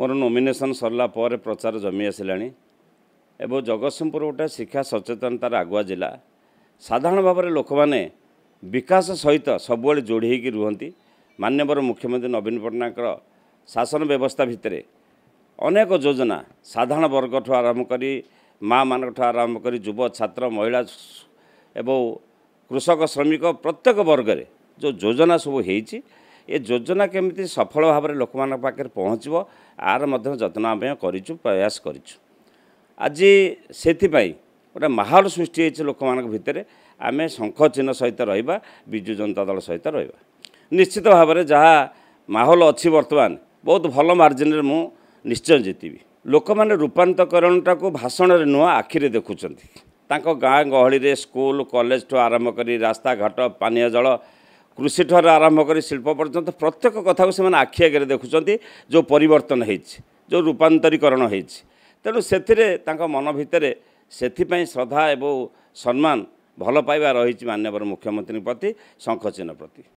ମୋର ନୋମିନେସନ୍ ସରିଲା ପରେ ପ୍ରଚାର ଜମି ଆସିଲାଣି ଏବଂ ଜଗତସିଂହପୁର ଗୋଟେ ଶିକ୍ଷା ସଚେତନତାର ଆଗୁଆ ଜିଲ୍ଲା ସାଧାରଣ ଭାବରେ ଲୋକମାନେ ବିକାଶ ସହିତ ସବୁବେଳେ ଯୋଡ଼ି ହୋଇକି ରୁହନ୍ତି ମାନ୍ୟବର ମୁଖ୍ୟମନ୍ତ୍ରୀ ନବୀନ ପଟ୍ଟନାୟକର ଶାସନ ବ୍ୟବସ୍ଥା ଭିତରେ ଅନେକ ଯୋଜନା ସାଧାରଣ ବର୍ଗଠୁ ଆରମ୍ଭ କରି ମାଆମାନଙ୍କଠୁ ଆରମ୍ଭ କରି ଯୁବ ଛାତ୍ର ମହିଳା ଏବଂ କୃଷକ ଶ୍ରମିକ ପ୍ରତ୍ୟେକ ବର୍ଗରେ ଯେଉଁ ଯୋଜନା ସବୁ ହେଇଛି ଏ ଯୋଜନା କେମିତି ସଫଳ ଭାବରେ ଲୋକମାନଙ୍କ ପାଖରେ ପହଞ୍ଚିବ ଆର ମଧ୍ୟ ଯତ୍ନ ଆମେ କରିଛୁ ପ୍ରୟାସ କରିଛୁ ଆଜି ସେଥିପାଇଁ ଗୋଟେ ମାହୋଲ ସୃଷ୍ଟି ହେଇଛି ଲୋକମାନଙ୍କ ଭିତରେ ଆମେ ଶଙ୍ଖ ଚିହ୍ନ ସହିତ ରହିବା ବିଜୁ ଜନତା ଦଳ ସହିତ ରହିବା ନିଶ୍ଚିତ ଭାବରେ ଯାହା ମାହୋଲ ଅଛି ବର୍ତ୍ତମାନ ବହୁତ ଭଲ ମାର୍ଜିନରେ ମୁଁ ନିଶ୍ଚୟ ଜିତିବି ଲୋକମାନେ ରୂପାନ୍ତକରଣଟାକୁ ଭାଷଣରେ ନୁହଁ ଆଖିରେ ଦେଖୁଛନ୍ତି ତାଙ୍କ ଗାଁ ଗହଳିରେ ସ୍କୁଲ କଲେଜଠୁ ଆରମ୍ଭ କରି ରାସ୍ତାଘାଟ ପାନୀୟ ଜଳ କୃଷିଠାରୁ ଆରମ୍ଭ କରି ଶିଳ୍ପ ପର୍ଯ୍ୟନ୍ତ ପ୍ରତ୍ୟେକ କଥାକୁ ସେମାନେ ଆଖି ଆଗରେ ଦେଖୁଛନ୍ତି ଯେଉଁ ପରିବର୍ତ୍ତନ ହୋଇଛି ଯେଉଁ ରୂପାନ୍ତରୀକରଣ ହୋଇଛି ତେଣୁ ସେଥିରେ ତାଙ୍କ ମନ ଭିତରେ ସେଥିପାଇଁ ଶ୍ରଦ୍ଧା ଏବଂ ସମ୍ମାନ ଭଲ ପାଇବା ରହିଛି ମାନ୍ୟବର ମୁଖ୍ୟମନ୍ତ୍ରୀଙ୍କ ପ୍ରତି ଶଙ୍ଖଚିହ୍ନ ପ୍ରତି